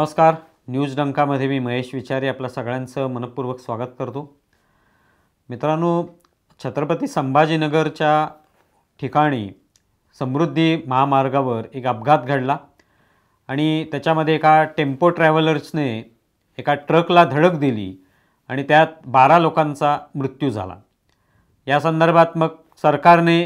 नमस्कार न्यूज डंकामध्ये मी महेश विचारी आपल्या सगळ्यांचं मनपूर्वक स्वागत करतो मित्रांनो छत्रपती संभाजीनगरच्या ठिकाणी समृद्धी महामार्गावर एक अपघात घडला आणि त्याच्यामध्ये एका टेम्पो ट्रॅव्हलर्सने एका ट्रकला धडक दिली आणि त्यात बारा लोकांचा मृत्यू झाला या संदर्भात मग सरकारने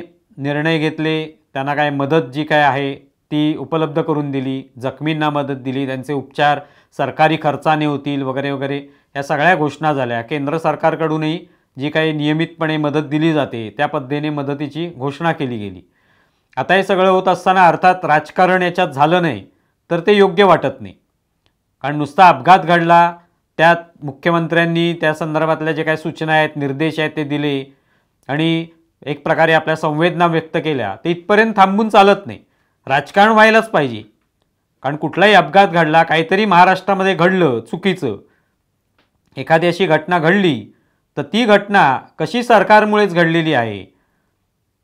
निर्णय घेतले त्यांना काय मदत जी काय आहे ती उपलब्ध करून दिली जखमींना मदत दिली त्यांचे उपचार सरकारी खर्चाने होतील वगैरे वगैरे या सगळ्या घोषणा झाल्या केंद्र सरकारकडूनही जी काही नियमितपणे मदत दिली जाते त्या पद्धतीने मदतीची घोषणा केली गेली आता हे सगळं होत असताना अर्थात राजकारण याच्यात झालं नाही तर ते योग्य वाटत नाही कारण नुसता अपघात घडला त्यात मुख्यमंत्र्यांनी त्या संदर्भातल्या जे काही सूचना आहेत निर्देश आहेत ते दिले आणि एक प्रकारे आपल्या संवेदना व्यक्त केल्या ते इथपर्यंत थांबून चालत नाही राजकारण व्हायलाच पाहिजे कारण कुठलाही अपघात घडला काहीतरी महाराष्ट्रामध्ये घडलं चुकीचं एखादी अशी घटना घडली तर ती घटना कशी सरकारमुळेच घडलेली आहे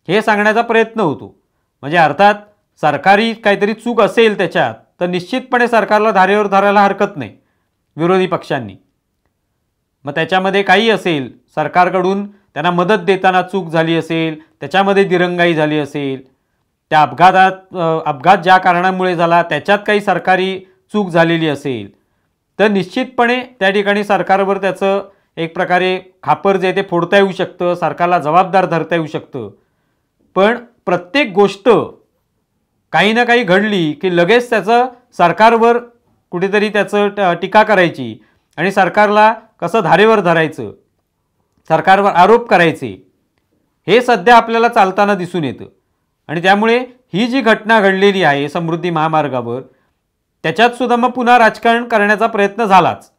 हे सांगण्याचा प्रयत्न होतो म्हणजे अर्थात सरकारी काहीतरी चूक असेल त्याच्यात तर निश्चितपणे सरकारला धारेवर धरायला हरकत नाही विरोधी पक्षांनी मग त्याच्यामध्ये काही असेल सरकारकडून त्यांना मदत देताना चूक झाली असेल त्याच्यामध्ये दिरंगाई झाली असेल त्या अपघातात अपघात ज्या कारणामुळे झाला त्याच्यात काही सरकारी चूक झालेली असेल तर निश्चितपणे त्या ठिकाणी सरकारवर त्याचं एक प्रकारे खापर जे ते फोडता येऊ शकतं सरकारला जबाबदार धरता येऊ शकतं पण प्रत्येक गोष्ट काही ना काही घडली की लगेच त्याचं सरकारवर कुठेतरी त्याचं टीका करायची आणि सरकारला कसं धारेवर धरायचं सरकारवर आरोप करायचे हे सध्या आपल्याला चालताना दिसून येतं आणि त्यामुळे ही जी घटना घडलेली आहे समृद्धी महामार्गावर त्याच्यात सुद्धा मग पुन्हा राजकारण करण्याचा प्रयत्न झालाच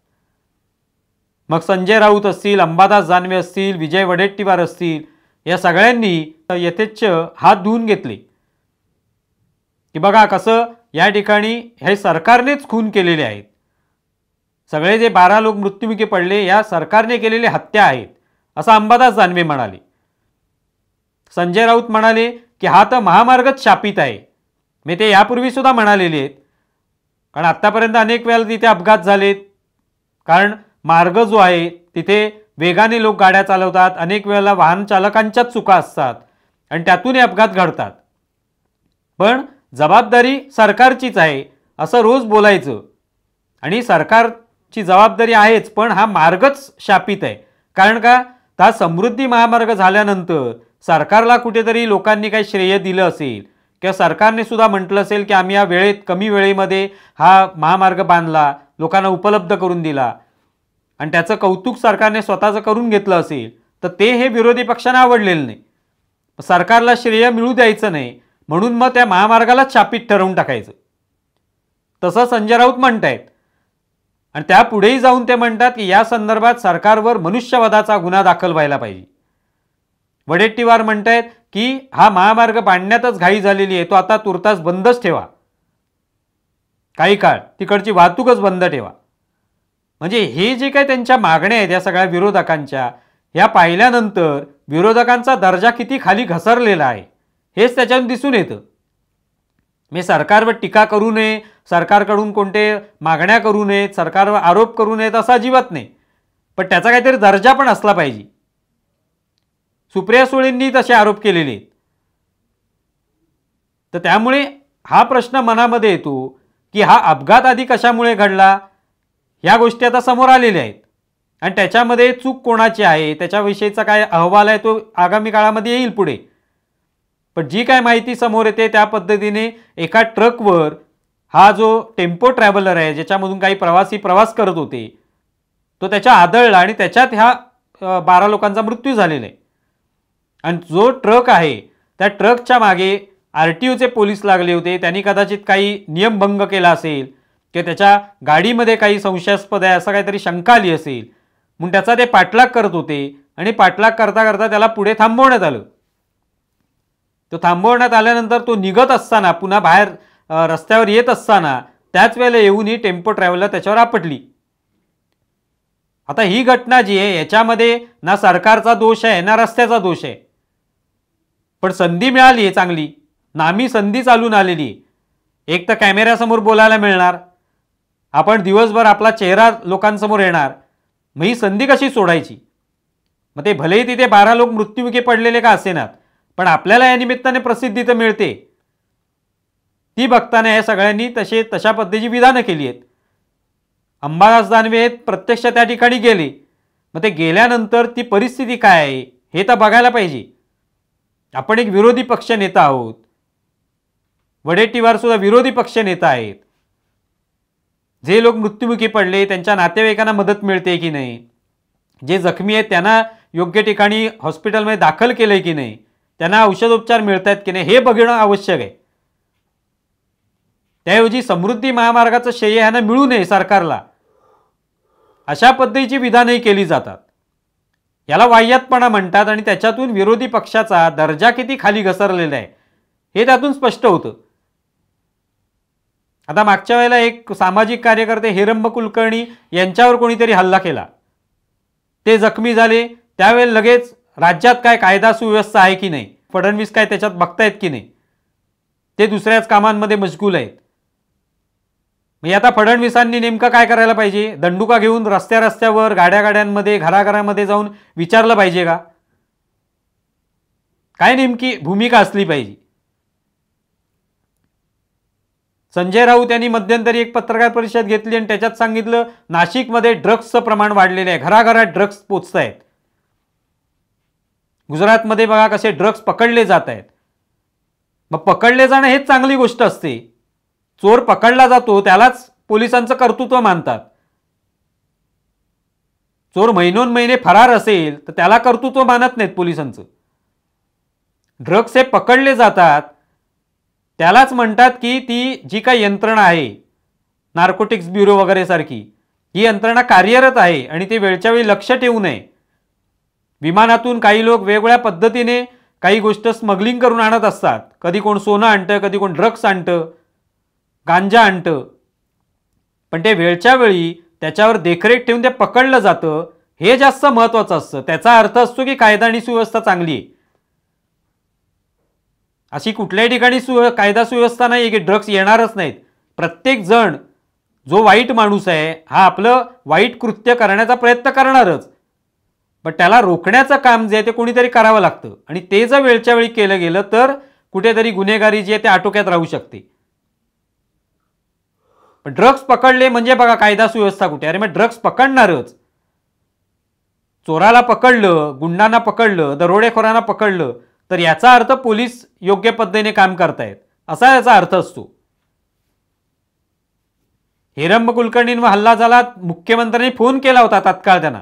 मग संजय राऊत असतील अंबादास जानवे असतील विजय वडेट्टीवार असतील या सगळ्यांनी यथेच्छ हात धुवून घेतले की बघा कसं या ठिकाणी हे सरकारनेच खून केलेले आहेत सगळे जे बारा लोक मृत्युमुखी पडले या सरकारने केलेले हत्या आहेत असं अंबादास जानवे म्हणाले संजय राऊत म्हणाले की हा तर महामार्गच शापित आहे मी ते यापूर्वीसुद्धा म्हणालेले आहेत कारण आत्तापर्यंत अनेक वेळा तिथे अपघात झालेत कारण मार्ग जो आहे तिथे वेगाने लोक गाड्या चालवतात अनेक वेळेला वाहन चालकांच्याच चुका असतात आणि त्यातून हे अपघात घडतात पण जबाबदारी सरकारचीच आहे असं रोज बोलायचं आणि सरकारची जबाबदारी आहेच पण हा मार्गच शापित आहे कारण का हा समृद्धी महामार्ग झाल्यानंतर सरकारला कुठेतरी लोकांनी काही श्रेय दिलं असेल किंवा सरकारने सुद्धा म्हटलं असेल की आम्ही या वेळेत कमी वेळेमध्ये हा महामार्ग बांधला लोकांना उपलब्ध करून दिला आणि त्याचं कौतुक सरकारने स्वतःचं करून घेतलं असेल तर ते हे विरोधी पक्षांना आवडलेलं नाही सरकारला श्रेय मिळू द्यायचं नाही म्हणून मग त्या महामार्गाला छापीत ठरवून टाकायचं तसं संजय राऊत म्हणत आहेत आणि त्यापुढेही जाऊन ते म्हणतात की या संदर्भात सरकारवर मनुष्यवधाचा गुन्हा दाखल व्हायला पाहिजे वडेट्टीवार म्हणतायत की हा महामार्ग पाडण्यातच घाई झालेली आहे तो आता तुर्तास बंदच ठेवा काही काळ तिकडची वाहतूकच बंद ठेवा म्हणजे हे जे काही त्यांच्या मागण्या आहेत या सगळ्या विरोधकांच्या ह्या पाहिल्यानंतर विरोधकांचा दर्जा किती खाली घसरलेला आहे हेच त्याच्यातून दिसून येतं मी सरकारवर टीका करू नये सरकारकडून कोणते मागण्या करू नयेत सरकारवर आरोप करू नयेत असं अजिबात नाही पण त्याचा काहीतरी दर्जा पण असला पाहिजे सुप्रिया सुळेंनी तसे आरोप केलेले तर त्यामुळे हा प्रश्न मनामध्ये येतो की हा अपघात आधी कशामुळे घडला ह्या गोष्टी आता समोर आलेल्या आहेत आणि त्याच्यामध्ये चूक कोणाची आहे त्याच्याविषयीचा काय अहवाल आहे तो आगामी काळामध्ये येईल पुढे पण जी काय माहिती समोर येते त्या पद्धतीने एका ट्रकवर हा जो टेम्पो ट्रॅव्हलर आहे ज्याच्यामधून काही प्रवासी प्रवास करत होते तो त्याच्या आदळला आणि त्याच्यात ह्या बारा लोकांचा मृत्यू झालेला आहे आणि जो ट्रक आहे त्या ट्रकच्या मागे आर टी ओचे पोलीस लागले होते त्यांनी कदाचित काही नियमभंग केला असेल किंवा त्याच्या गाडीमध्ये काही संशयास्पद आहे असं काहीतरी शंका आली असेल म्हणून त्याचा ते पाठलाग करत होते आणि पाठलाग करता करता त्याला पुढे थांबवण्यात आलं तो थांबवण्यात आल्यानंतर तो निघत असताना पुन्हा बाहेर रस्त्यावर येत असताना त्याच वेळेला येऊन ही टेम्पो ट्रॅव्हलर त्याच्यावर आपटली आता ही घटना जी आहे याच्यामध्ये ना सरकारचा दोष आहे ना रस्त्याचा दोष आहे पण संधी मिळाली आहे चांगली नामी संधी चालून आलेली एक तर कॅमेऱ्यासमोर बोलायला मिळणार आपण दिवसभर आपला चेहरा लोकांसमोर येणार मग ही संधी कशी सोडायची मग ते भलेही तिथे बारा लोक मृत्यूमुखी पडलेले का असेनात पण आपल्याला या निमित्ताने प्रसिद्धी तर मिळते ती बघताना या सगळ्यांनी तसे तशा पद्धतीची विधानं केली आहेत अंबादास दानवे प्रत्यक्ष त्या ठिकाणी गेले मग ते गेल्यानंतर ती परिस्थिती काय आहे हे तर बघायला पाहिजे आपण एक विरोधी पक्ष नेता आहोत वडेट्टीवार सुद्धा विरोधी पक्ष नेता आहेत जे लोक मृत्युमुखी पडले त्यांच्या नातेवाईकांना मदत मिळते की नाही जे जखमी आहेत त्यांना योग्य ठिकाणी हॉस्पिटलमध्ये दाखल केलं आहे की नाही त्यांना औषधोपचार मिळत आहेत की नाही हे बघणं आवश्यक आहे त्याऐवजी समृद्धी महामार्गाचं श्रेय ह्यांना मिळू नये सरकारला अशा पद्धतीची विधानही केली जातात याला वाह्यातपणा म्हणतात आणि त्याच्यातून विरोधी पक्षाचा दर्जा किती खाली घसरलेला आहे हे त्यातून स्पष्ट होतं आता मागच्या वेळेला एक सामाजिक कार्यकर्ते हिरंब कुलकर्णी यांच्यावर कोणीतरी हल्ला केला ते जखमी झाले त्यावेळेला लगेच राज्यात काय कायदा सुव्यवस्था आहे की नाही फडणवीस काय त्याच्यात बघतायत की नाही ते दुसऱ्याच कामांमध्ये मजगूल आहेत म्हणजे आता फडणवीसांनी नेमकं काय करायला पाहिजे दंडुका घेऊन रस्त्या रस्त्यावर गाड्या गाड्यांमध्ये घराघरामध्ये जाऊन विचारलं पाहिजे का काय नेमकी भूमिका असली पाहिजे संजय राऊत यांनी मध्यंतरी एक पत्रकार परिषद घेतली आणि त्याच्यात सांगितलं नाशिकमध्ये ड्रग्सचं प्रमाण वाढलेलं आहे घराघरात ड्रग्स पोचत आहेत गुजरातमध्ये बघा कसे ड्रग्स पकडले जात आहेत मग पकडले जाणं हेच चांगली गोष्ट असते चोर पकडला जातो त्यालाच पोलिसांचं कर्तृत्व मानतात चोर महिनोन महिने फरार असेल तर त्याला कर्तृत्व मानत नाहीत पोलिसांचं ड्रग्स हे पकडले जातात त्यालाच म्हणतात की ती जी काही यंत्रणा आहे नार्कोटिक्स ब्युरो वगैरे सारखी ही यंत्रणा कार्यरत आहे आणि ते वेळच्या वेळी लक्ष ठेवू नये विमानातून काही लोक वेगवेगळ्या पद्धतीने काही गोष्ट स्मगलिंग करून आणत असतात कधी कोण सोनं आणतं कधी कोण ड्रग्स आणतं गांजा आणतं पण ते वेळच्या वेळी त्याच्यावर देखरेख ठेवून ते पकडलं जातं हे जास्त महत्त्वाचं असतं त्याचा अर्थ असतो की कायदा आणि सुव्यवस्था चांगली आहे अशी कुठल्याही ठिकाणी सु कायदा सुव्यवस्था नाही आहे की ड्रग्स येणारच नाहीत प्रत्येक जण जो वाईट माणूस आहे हा आपलं वाईट कृत्य करण्याचा प्रयत्न करणारच पण त्याला रोखण्याचं काम जे आहे ते कोणीतरी करावं लागतं आणि ते जर वेळच्या वेळी केलं गेलं तर कुठेतरी गुन्हेगारी जी आहे ते आटोक्यात राहू शकते ड्रग्स पकडले म्हणजे बघा कायदा सुव्यवस्था कुठे अरे मग ड्रग्स पकडणारच चोराला पकडलं गुंडांना पकडलं दरोडेखोरांना पकडलं तर याचा अर्थ पोलीस योग्य पद्धतीने काम करतायत असा याचा अर्थ असतो हिरंब कुलकर्णींवर हल्ला झाला मुख्यमंत्र्यांनी फोन केला होता तत्काळ त्यांना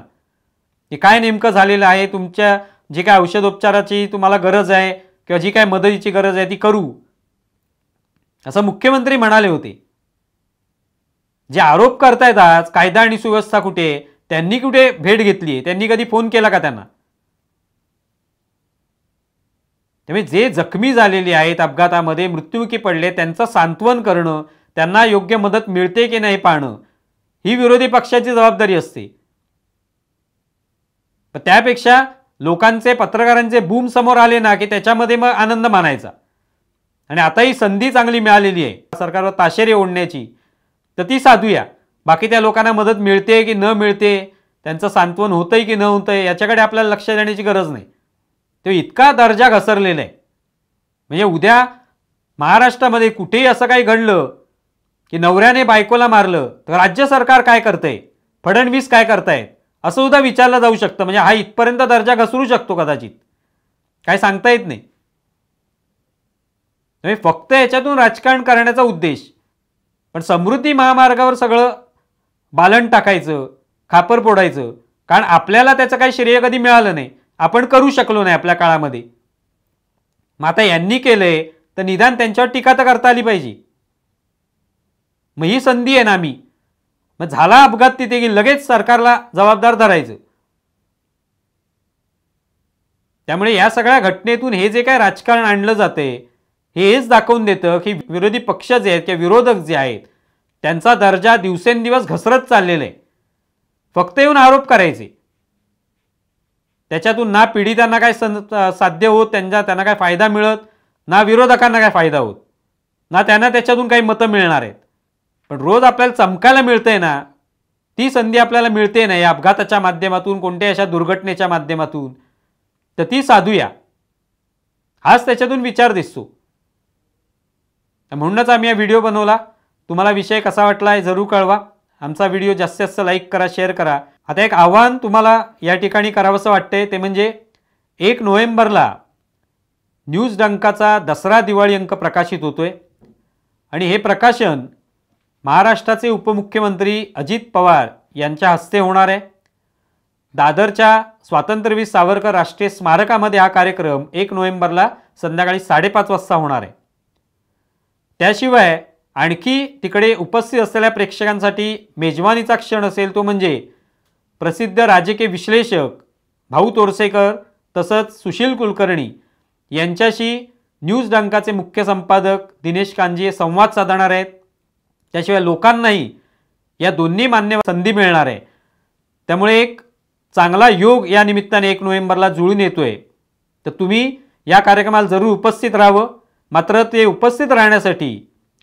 की काय नेमकं झालेलं आहे तुमच्या जी काय औषधोपचाराची तुम्हाला गरज आहे किंवा जी काय मदतीची गरज आहे ती करू असं मुख्यमंत्री म्हणाले होते जे आरोप करतायत आज कायदा आणि सुव्यवस्था कुठे त्यांनी कुठे भेट घेतली त्यांनी कधी फोन केला का त्यांना त्यामुळे जे जखमी झालेले आहेत अपघातामध्ये मृत्युमुखी पडले त्यांचं सांत्वन करणं त्यांना योग्य मदत मिळते की नाही पाहणं ही विरोधी पक्षाची जबाबदारी असते पण त्यापेक्षा लोकांचे पत्रकारांचे बूम समोर आले ना की त्याच्यामध्ये मग आनंद मानायचा आणि आता ही संधी चांगली मिळालेली आहे सरकारवर ताशेरे ओढण्याची तर ती साधूया बाकी त्या लोकांना मदत मिळते की न मिळते त्यांचं सांत्वन आहे की न आहे याच्याकडे आपल्याला लक्ष देण्याची गरज नाही तो इतका दर्जा घसरलेला आहे म्हणजे उद्या महाराष्ट्रामध्ये कुठेही असं काही घडलं की नवऱ्याने बायकोला मारलं तर राज्य सरकार काय आहे फडणवीस काय करतायत असं सुद्धा विचारलं जाऊ शकतं म्हणजे हा इथपर्यंत दर्जा घसरू शकतो कदाचित काय सांगता येत नाही म्हणजे फक्त याच्यातून राजकारण करण्याचा उद्देश पण समृद्धी महामार्गावर सगळं बालन टाकायचं खापर फोडायचं कारण आपल्याला त्याचं काही श्रेय कधी मिळालं नाही आपण करू शकलो नाही आपल्या काळामध्ये मग आता यांनी केलंय तर निदान त्यांच्यावर टीका तर करता आली पाहिजे मग ही संधी आहे ना मी मग झाला अपघात तिथे की लगेच सरकारला जबाबदार धरायचं त्यामुळे या सगळ्या घटनेतून हे जे काय राजकारण आणलं जाते हे हेच दाखवून देतं की विरोधी पक्ष जे आहेत किंवा विरोधक जे आहेत त्यांचा दर्जा दिवसेंदिवस घसरत चाललेला आहे फक्त येऊन आरोप करायचे त्याच्यातून ना पीडितांना काय साध्य होत त्यांचा त्यांना काय फायदा मिळत ना विरोधकांना काय फायदा होत ना त्यांना त्याच्यातून काही मतं मिळणार आहेत पण रोज आपल्याला चमकायला मिळतंय ना ती संधी आपल्याला मिळते ना या अपघाताच्या माध्यमातून कोणत्या अशा दुर्घटनेच्या माध्यमातून तर ती साधूया हाच त्याच्यातून विचार दिसतो तर म्हणूनच आम्ही हा व्हिडिओ बनवला तुम्हाला विषय कसा वाटला आहे जरूर कळवा आमचा व्हिडिओ जास्तीत जास्त लाईक करा शेअर करा आता एक आव्हान तुम्हाला या ठिकाणी करावंसं वाटतंय ते म्हणजे एक नोव्हेंबरला न्यूज डंकाचा दसरा दिवाळी अंक प्रकाशित होतोय आणि हे प्रकाशन महाराष्ट्राचे उपमुख्यमंत्री अजित पवार यांच्या हस्ते होणार आहे दादरच्या स्वातंत्र्यवीर सावरकर राष्ट्रीय स्मारकामध्ये हा कार्यक्रम एक नोव्हेंबरला संध्याकाळी साडेपाच वाजता होणार आहे त्याशिवाय आणखी तिकडे उपस्थित असलेल्या प्रेक्षकांसाठी मेजवानीचा क्षण असेल तो म्हणजे प्रसिद्ध राजकीय विश्लेषक भाऊ तोरसेकर तसंच सुशील कुलकर्णी यांच्याशी न्यूज डंकाचे मुख्य संपादक दिनेश कांजी संवाद साधणार आहेत त्याशिवाय लोकांनाही या दोन्ही मान्य संधी मिळणार आहे त्यामुळे एक चांगला योग या निमित्ताने एक नोव्हेंबरला जुळून येतो आहे तर तुम्ही या कार्यक्रमाला जरूर उपस्थित राहावं मात्र ते उपस्थित राहण्यासाठी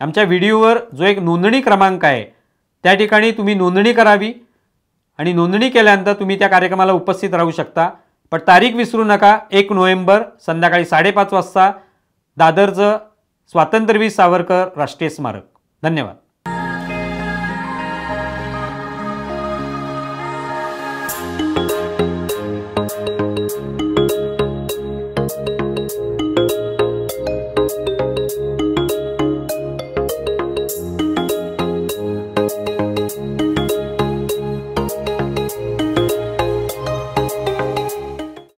आमच्या व्हिडिओवर जो एक नोंदणी क्रमांक आहे त्या ठिकाणी तुम्ही नोंदणी करावी आणि नोंदणी केल्यानंतर तुम्ही त्या कार्यक्रमाला उपस्थित राहू शकता पण तारीख विसरू नका एक नोव्हेंबर संध्याकाळी साडेपाच वाजता दादरचं स्वातंत्र्यवीर सावरकर राष्ट्रीय स्मारक धन्यवाद